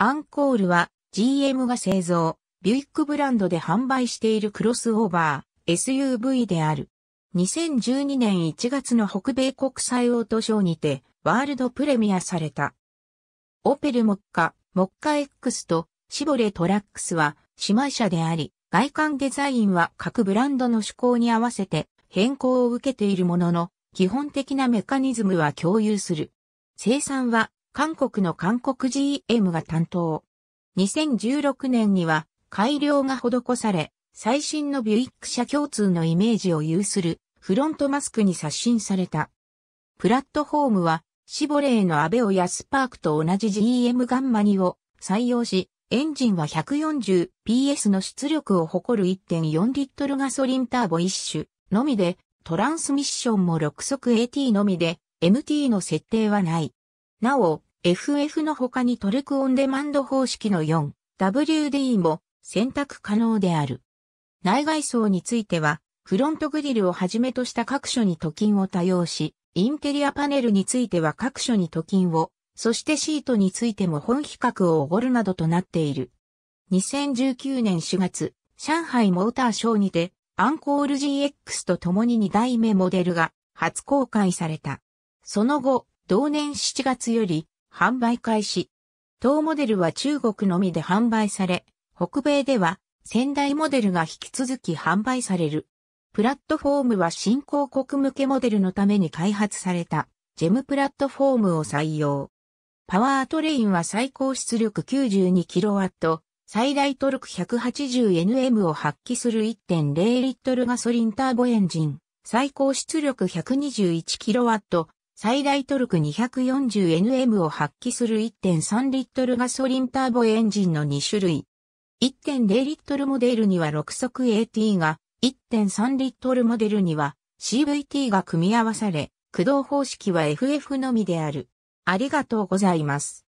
アンコールは GM が製造、ビュイックブランドで販売しているクロスオーバー SUV である。2012年1月の北米国際オートショーにてワールドプレミアされた。オペルモッカ、モッカ X とシボレトラックスは姉妹車であり、外観デザインは各ブランドの趣向に合わせて変更を受けているものの、基本的なメカニズムは共有する。生産は韓国の韓国 GM が担当。2016年には改良が施され、最新のビュイック車共通のイメージを有するフロントマスクに刷新された。プラットフォームはシボレーのアベオやスパークと同じ GM ガンマ2を採用し、エンジンは 140PS の出力を誇る1.4リットルガソリンターボ一種のみで、トランスミッションも6速 AT のみで、MT の設定はない。なお、FF の他にトルクオンデマンド方式の 4WD も選択可能である。内外装については、フロントグリルをはじめとした各所に都金を多用し、インテリアパネルについては各所に都金を、そしてシートについても本比較をおごるなどとなっている。2019年4月、上海モーターショーにて、アンコール GX と共に2代目モデルが初公開された。その後、同年7月より販売開始。当モデルは中国のみで販売され、北米では仙台モデルが引き続き販売される。プラットフォームは新興国向けモデルのために開発されたジェムプラットフォームを採用。パワートレインは最高出力 92kW、最大トルク 180Nm を発揮する1.0リットルガソリンターボエンジン、最高出力 121kW、最大トルク 240Nm を発揮する1.3リットルガソリンターボエンジンの2種類。1.0リットルモデルには6速 AT が、1.3リットルモデルには CVT が組み合わされ、駆動方式は FF のみである。ありがとうございます。